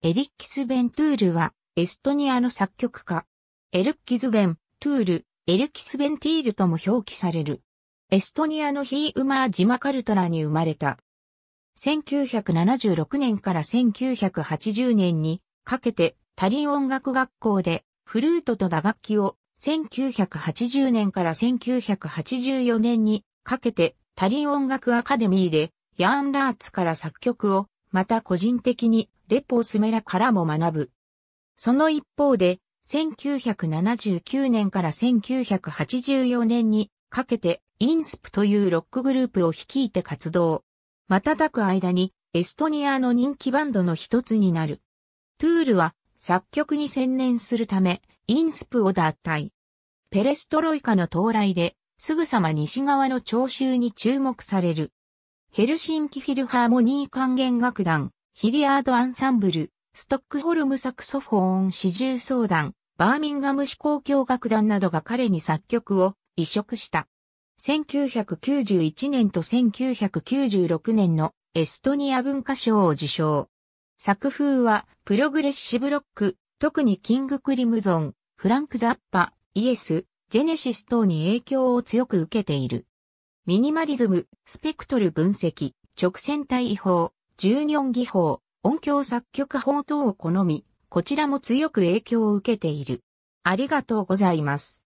エリッキス・ベントゥールは、エストニアの作曲家。エルッキズ・ベン、トゥール、エルキス・ベンティールとも表記される。エストニアのヒーウマージマカルトラに生まれた。1976年から1980年にかけてタリン音楽学校でフルートと打楽器を1980年から1984年にかけてタリン音楽アカデミーでヤーンラーツから作曲をまた個人的にレポ・スメラからも学ぶ。その一方で、1979年から1984年にかけてインスプというロックグループを率いて活動。瞬く間にエストニアの人気バンドの一つになる。トゥールは作曲に専念するためインスプを脱退。ペレストロイカの到来ですぐさま西側の聴衆に注目される。ヘルシンキフィルハーモニー管弦楽団、ヒリアードアンサンブル、ストックホルムサクソフォーン四重相談、バーミンガム市公共楽団などが彼に作曲を移植した。1991年と1996年のエストニア文化賞を受賞。作風はプログレッシブロック、特にキングクリムゾン、フランクザッパ、イエス、ジェネシス等に影響を強く受けている。ミニマリズム、スペクトル分析、直線対位法、14技法、音響作曲法等を好み、こちらも強く影響を受けている。ありがとうございます。